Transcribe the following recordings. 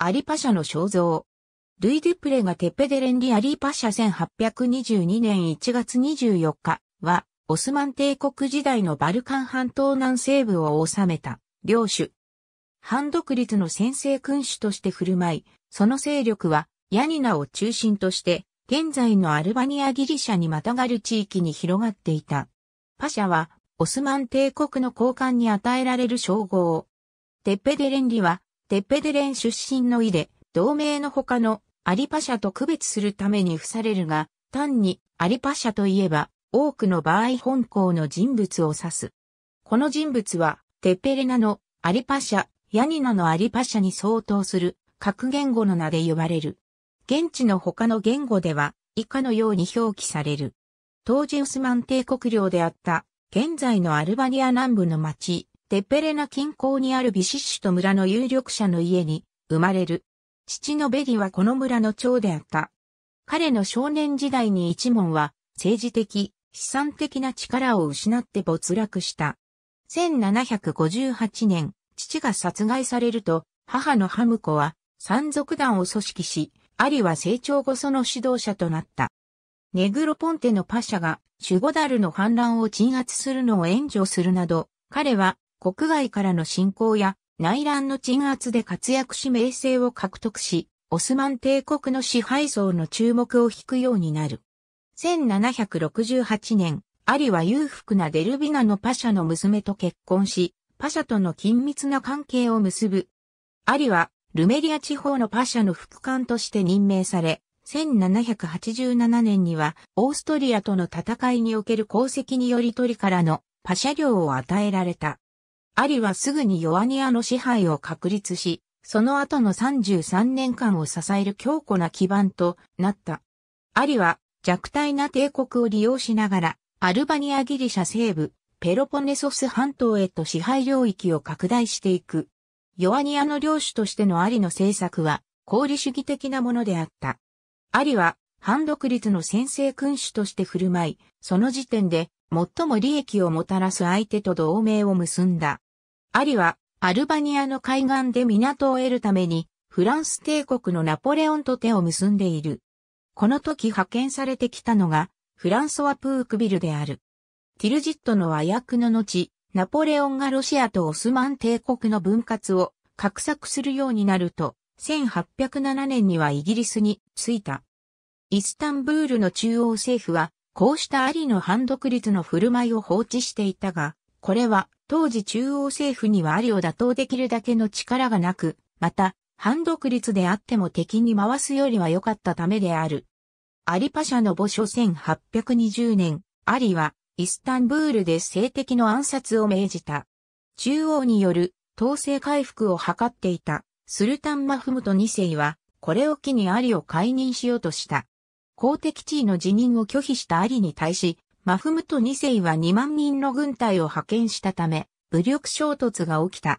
アリパシャの肖像。ルイ・デュプレがテッペデレンリ・アリパシャ1822年1月24日は、オスマン帝国時代のバルカン半島南西部を治めた、領主。反独立の先制君主として振る舞い、その勢力は、ヤニナを中心として、現在のアルバニアギリシャにまたがる地域に広がっていた。パシャは、オスマン帝国の高官に与えられる称号。テッペデレンリは、テッペデレン出身のイで、同盟の他のアリパ社と区別するために付されるが、単にアリパ社といえば、多くの場合本校の人物を指す。この人物は、テッペレナのアリパ社、ヤニナのアリパ社に相当する格言語の名で呼ばれる。現地の他の言語では、以下のように表記される。当時ウスマン帝国領であった、現在のアルバニア南部の町、テッペレナ近郊にあるビシッシュと村の有力者の家に生まれる。父のベリはこの村の長であった。彼の少年時代に一門は政治的、資産的な力を失って没落した。1758年、父が殺害されると、母のハムコは山賊団を組織し、アリは成長後その指導者となった。ネグロポンテのパシャがシュゴダルの反乱を鎮圧するのを援助するなど、彼は国外からの侵攻や内乱の鎮圧で活躍し名声を獲得し、オスマン帝国の支配層の注目を引くようになる。1768年、アリは裕福なデルビナのパシャの娘と結婚し、パシャとの緊密な関係を結ぶ。アリは、ルメリア地方のパシャの副官として任命され、1787年には、オーストリアとの戦いにおける功績により取りからのパシャ領を与えられた。アリはすぐにヨアニアの支配を確立し、その後の33年間を支える強固な基盤となった。アリは弱体な帝国を利用しながら、アルバニアギリシャ西部、ペロポネソス半島へと支配領域を拡大していく。ヨアニアの領主としてのアリの政策は、功利主義的なものであった。アリは、反独立の先制君主として振る舞い、その時点で最も利益をもたらす相手と同盟を結んだ。アリは、アルバニアの海岸で港を得るために、フランス帝国のナポレオンと手を結んでいる。この時派遣されてきたのが、フランソワ・プークビルである。ティルジットの和訳の後、ナポレオンがロシアとオスマン帝国の分割を画策するようになると、1807年にはイギリスに着いた。イスタンブールの中央政府はこうしたアリの反独立の振る舞いを放置していたが、これは当時中央政府にはアリを打倒できるだけの力がなく、また、反独立であっても敵に回すよりは良かったためである。アリパシャの墓所1820年、アリはイスタンブールで性的の暗殺を命じた。中央による統制回復を図っていたスルタンマフムト2世は、これを機にアリを解任しようとした。公的地位の辞任を拒否したアリに対し、マフムト2世は2万人の軍隊を派遣したため、武力衝突が起きた。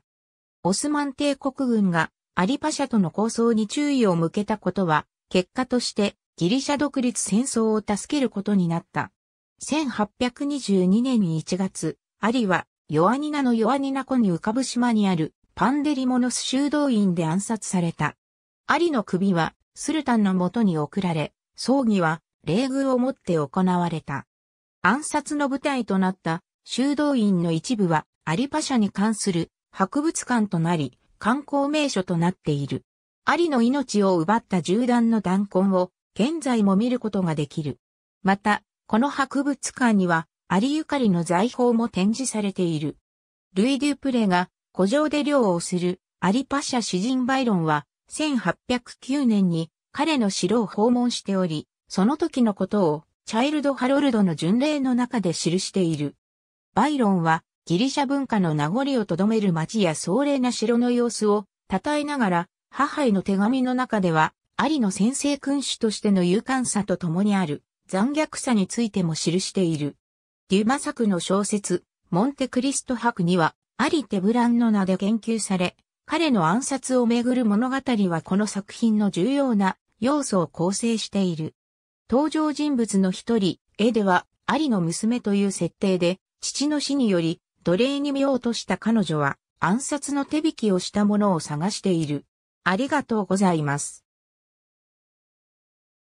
オスマン帝国軍がアリパシャとの抗争に注意を向けたことは、結果としてギリシャ独立戦争を助けることになった。1822年1月、アリはヨアニナのヨアニナ湖に浮かぶ島にあるパンデリモノス修道院で暗殺された。アリの首はスルタンの元に送られ、葬儀は礼遇をもって行われた。暗殺の舞台となった修道院の一部はアリパ社に関する博物館となり観光名所となっている。アリの命を奪った銃弾の弾痕を現在も見ることができる。また、この博物館にはアリゆかりの財宝も展示されている。ルイ・デュプレが古城で漁をするアリパシャ詩人バイロンは1809年に彼の城を訪問しており、その時のことをチャイルド・ハロルドの巡礼の中で記している。バイロンはギリシャ文化の名残をとどめる町や壮麗な城の様子を称えながら、母への手紙の中では、アリの先制君主としての勇敢さと共にある残虐さについても記している。デュマ作の小説、モンテクリスト博には、アリ・テブランの名で研究され、彼の暗殺をめぐる物語はこの作品の重要な要素を構成している。登場人物の一人、絵では、アリの娘という設定で、父の死により、奴隷に見ようとした彼女は、暗殺の手引きをしたものを探している。ありがとうございます。